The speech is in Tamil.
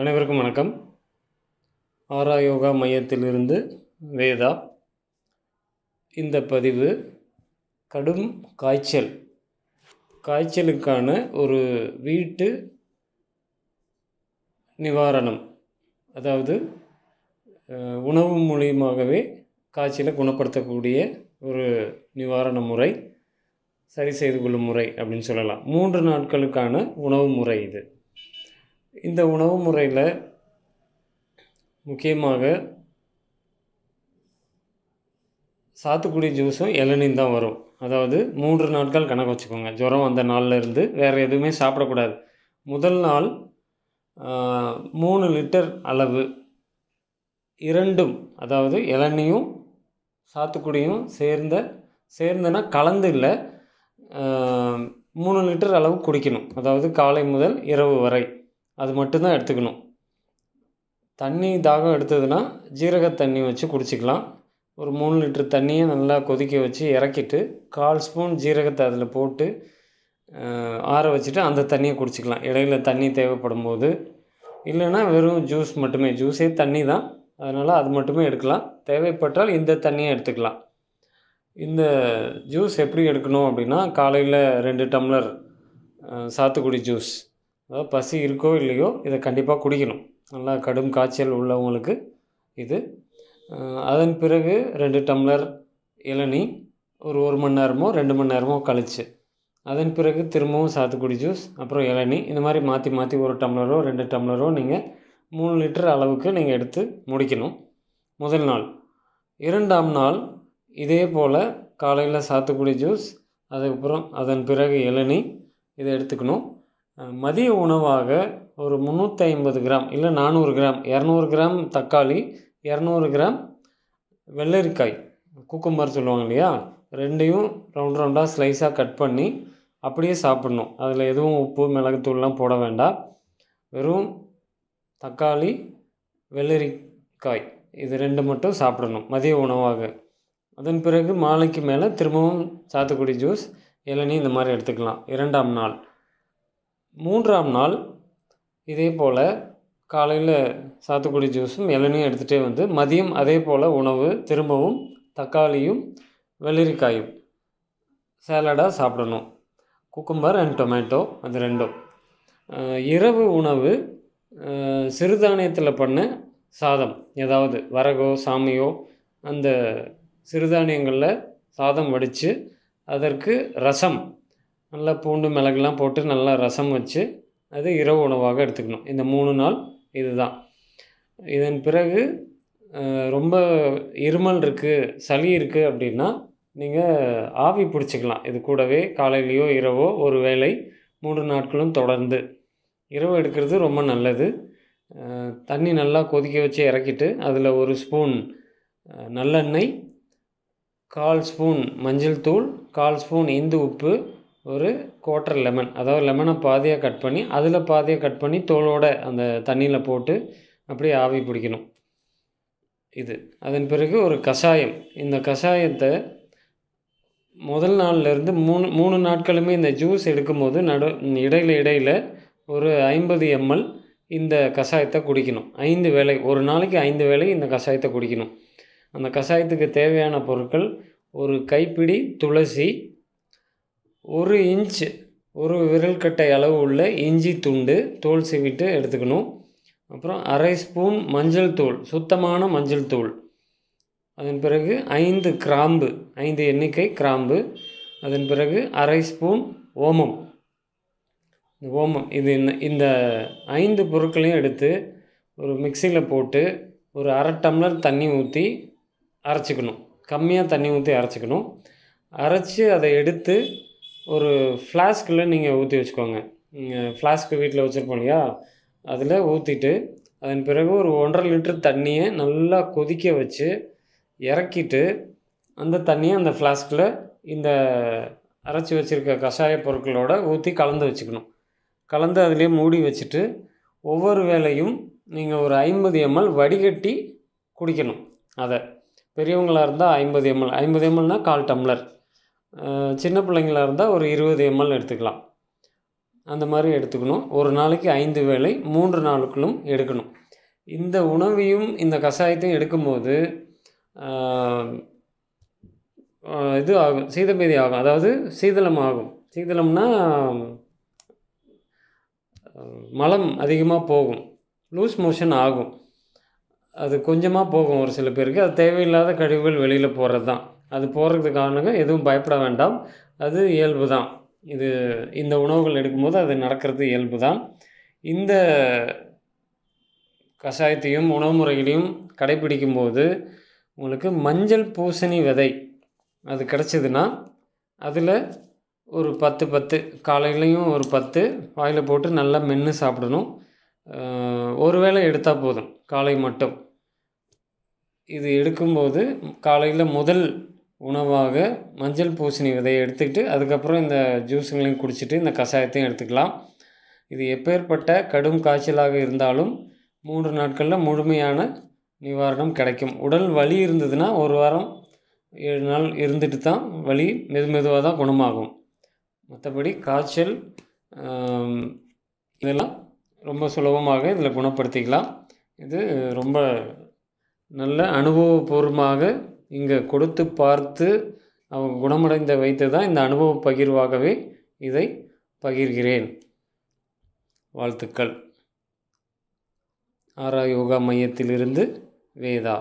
அனைவருக்கும் வணக்கம் ஆரா யோகா மையத்திலிருந்து வேதா இந்த பதிவு கடும் காய்ச்சல் காய்ச்சலுக்கான ஒரு வீட்டு நிவாரணம் அதாவது உணவு மூலியமாகவே காய்ச்சலை குணப்படுத்தக்கூடிய ஒரு நிவாரண முறை சரி செய்து கொள்ளும் முறை அப்படின்னு சொல்லலாம் மூன்று நாட்களுக்கான உணவு முறை இது இந்த உணவு முறையில் முக்கியமாக சாத்துக்குடி ஜூஸும் இளநீர் தான் வரும் அதாவது மூன்று நாட்கள் கணக்கு வச்சுக்கோங்க ஜுரம் அந்த நாளில் இருந்து வேறு எதுவுமே சாப்பிடக்கூடாது முதல் நாள் மூணு லிட்டர் அளவு இரண்டும் அதாவது இளநியும் சாத்துக்குடியும் சேர்ந்த சேர்ந்தனா கலந்து இல்லை மூணு லிட்டர் அளவு குடிக்கணும் அதாவது காலை முதல் இரவு வரை அது மட்டும்தான் எடுத்துக்கணும் தண்ணி தாகம் எடுத்ததுன்னா ஜீரக தண்ணி வச்சு குடிச்சிக்கலாம் ஒரு மூணு லிட்டர் தண்ணியை நல்லா கொதிக்க வச்சு இறக்கிட்டு கால் ஸ்பூன் ஜீரகத்தை அதில் போட்டு ஆற வச்சுட்டு அந்த தண்ணியை குடிச்சிக்கலாம் இடையில தண்ணி தேவைப்படும் போது இல்லைன்னா வெறும் ஜூஸ் மட்டுமே ஜூஸே தண்ணி தான் அதனால் அது மட்டுமே எடுக்கலாம் தேவைப்பட்டால் இந்த தண்ணியை எடுத்துக்கலாம் இந்த ஜூஸ் எப்படி எடுக்கணும் அப்படின்னா காலையில் ரெண்டு டம்ளர் சாத்துக்குடி ஜூஸ் அதாவது பசி இருக்கோ இல்லையோ இதை கண்டிப்பாக குடிக்கணும் நல்லா கடும் காய்ச்சல் உள்ளவங்களுக்கு இது அதன் பிறகு ரெண்டு டம்ளர் இளநீ ஒரு ஒரு மணி நேரமோ ரெண்டு மணி நேரமோ கழிச்சு அதன் பிறகு திரும்பவும் சாத்துக்குடி ஜூஸ் அப்புறம் இளநீ இந்த மாதிரி மாற்றி மாற்றி ஒரு டம்ளரோ ரெண்டு டம்ளரோ நீங்கள் மூணு லிட்டர் அளவுக்கு நீங்கள் எடுத்து முடிக்கணும் முதல் நாள் இரண்டாம் நாள் இதே போல் காலையில் சாத்துக்குடி ஜூஸ் அதுக்கப்புறம் அதன் பிறகு இளநீ இதை எடுத்துக்கணும் மதிய உணவாக ஒரு முந்நூற்றி ஐம்பது கிராம் இல்லை நானூறு கிராம் இரநூறு கிராம் தக்காளி இரநூறு கிராம் வெள்ளரிக்காய் குக்கும்பர் சொல்லுவாங்க இல்லையா ரெண்டையும் ரவுண்ட் ரவுண்டாக ஸ்லைஸாக கட் பண்ணி அப்படியே சாப்பிட்ணும் அதில் எதுவும் உப்பு மிளகுத்தூள்லாம் போட வேண்டாம் வெறும் தக்காளி வெள்ளரிக்காய் இது ரெண்டு மட்டும் சாப்பிடணும் மதிய உணவாக அதன் பிறகு மாலைக்கு மேலே திரும்பவும் சாத்துக்குடி ஜூஸ் இளநீ இந்த மாதிரி எடுத்துக்கலாம் இரண்டாம் நாள் மூன்றாம் நாள் இதே போல் காலையில் சாத்துக்குடி ஜூஸும் இளநியும் எடுத்துகிட்டே வந்து மதியம் அதே போல் உணவு திரும்பவும் தக்காளியும் வெள்ளரிக்காயும் சேலடாக சாப்பிடணும் குக்கும்பர் அண்ட் டொமேட்டோ அது ரெண்டும் இரவு உணவு சிறுதானியத்தில் பண்ண சாதம் ஏதாவது வரகோ சாமியோ அந்த சிறுதானியங்களில் சாதம் வடித்து அதற்கு ரசம் நல்லா பூண்டு மிளகுலாம் போட்டு நல்லா ரசம் வச்சு அது இரவு உணவாக எடுத்துக்கணும் இந்த மூணு நாள் இது தான் இதன் பிறகு ரொம்ப இருமல் இருக்குது சளி இருக்குது அப்படின்னா நீங்கள் ஆவி பிடிச்சிக்கலாம் இது கூடவே காலையிலையோ இரவோ ஒரு வேளை மூன்று நாட்களும் தொடர்ந்து இரவு எடுக்கிறது ரொம்ப நல்லது தண்ணி நல்லா கொதிக்க வச்சு இறக்கிட்டு அதில் ஒரு ஸ்பூன் நல்லெண்ணெய் கால் ஸ்பூன் மஞ்சள் தூள் கால் ஸ்பூன் இந்து உப்பு ஒரு குவாட்டர் லெமன் அதாவது லெமனை பாதியாக கட் பண்ணி அதில் பாதியாக கட் பண்ணி தோலோட அந்த தண்ணியில் போட்டு அப்படியே ஆவி பிடிக்கணும் இது அதன் பிறகு ஒரு கஷாயம் இந்த கஷாயத்தை முதல் நாள்லேருந்து மூணு மூணு நாட்களுமே இந்த ஜூஸ் எடுக்கும்போது நடு இடையில் இடையில் ஒரு ஐம்பது எம்எல் இந்த கஷாயத்தை குடிக்கணும் ஐந்து வேலை ஒரு நாளைக்கு ஐந்து வேலை இந்த கஷாயத்தை குடிக்கணும் அந்த கஷாயத்துக்கு தேவையான பொருட்கள் ஒரு கைப்பிடி துளசி ஒரு இன்ச் ஒரு விரல் கட்டை அளவு உள்ள இஞ்சி துண்டு தோல் சீவிட்டு எடுத்துக்கணும் அப்புறம் அரை ஸ்பூன் மஞ்சள் தூள் சுத்தமான மஞ்சள் தூள் அதன் பிறகு ஐந்து கிராம்பு ஐந்து எண்ணிக்கை கிராம்பு அதன் பிறகு அரை ஸ்பூன் ஓமம் இந்த ஓமம் இது இந்த ஐந்து பொருட்களையும் எடுத்து ஒரு மிக்சியில் போட்டு ஒரு அரை டம்ளர் தண்ணி ஊற்றி அரைச்சிக்கணும் கம்மியாக தண்ணி ஊற்றி அரைச்சிக்கணும் அரைச்சி அதை எடுத்து ஒரு ஃப்ளாஸ்கில் நீங்கள் ஊற்றி வச்சுக்கோங்க ஃப்ளாஸ்க்கு வீட்டில் வச்சுருப்போம் இல்லையா அதில் ஊற்றிட்டு அதன் பிறகு ஒரு ஒன்றரை லிட்டர் தண்ணியை நல்லா கொதிக்க வச்சு இறக்கிட்டு அந்த தண்ணியை அந்த ஃப்ளாஸ்கில் இந்த அரைச்சி வச்சுருக்க கஷாய பொருட்களோடு ஊற்றி கலந்து வச்சுக்கணும் கலந்து அதிலே மூடி வச்சுட்டு ஒவ்வொரு வேலையும் நீங்கள் ஒரு ஐம்பது எம்எல் வடிகட்டி குடிக்கணும் அதை பெரியவங்களாக இருந்தால் ஐம்பது எம்எல் ஐம்பது எம்எல்னால் கால் டம்ளர் சின்ன பிள்ளைங்களாக இருந்தால் ஒரு இருபது எம்எல் எடுத்துக்கலாம் அந்த மாதிரி எடுத்துக்கணும் ஒரு நாளைக்கு ஐந்து வேளை மூன்று நாளுக்குள்ளும் எடுக்கணும் இந்த உணவையும் இந்த கஷாயத்தையும் எடுக்கும்போது இது ஆகும் சீதபேதி ஆகும் அதாவது சீதளம் ஆகும் சீதளம்னா மலம் அதிகமாக போகும் லூஸ் மோஷன் ஆகும் அது கொஞ்சமாக போகும் ஒரு சில பேருக்கு அது தேவையில்லாத கழிவுகள் வெளியில் போகிறது தான் அது போகிறதுக்கானுங்க எதுவும் பயப்பட வேண்டாம் அது இயல்பு தான் இது இந்த உணவுகள் எடுக்கும்போது அது நடக்கிறது இயல்பு தான் இந்த கஷாயத்தையும் உணவு முறைகளையும் கடைபிடிக்கும் போது உங்களுக்கு மஞ்சள் பூசணி விதை அது கிடச்சிதுன்னா அதில் ஒரு பத்து பத்து காலையிலையும் ஒரு பத்து வாயில் போட்டு நல்லா மென்று சாப்பிடணும் ஒரு வேளை எடுத்தால் போதும் காலை மட்டும் இது எடுக்கும்போது காலையில் முதல் உணவாக மஞ்சள் பூசணி விதையை எடுத்துக்கிட்டு அதுக்கப்புறம் இந்த ஜூஸுங்களையும் குடிச்சிட்டு இந்த கஷாயத்தையும் எடுத்துக்கலாம் இது எப்பேற்பட்ட கடும் காய்ச்சலாக இருந்தாலும் மூன்று நாட்களில் முழுமையான நிவாரணம் கிடைக்கும் உடல் வலி இருந்ததுன்னா ஒரு வாரம் ஏழு நாள் இருந்துட்டு தான் வலி மெது மெதுவாக தான் குணமாகும் மற்றபடி காய்ச்சல் இதெல்லாம் ரொம்ப சுலபமாக இதில் குணப்படுத்திக்கலாம் இது ரொம்ப நல்ல அனுபவபூர்வமாக இங்கே கொடுத்து பார்த்து அவங்க குணமடைந்த வைத்து தான் இந்த அனுபவ பகிர்வாகவே இதை பகிர்கிறேன் வாழ்த்துக்கள் ஆரா யோகா மையத்திலிருந்து வேதா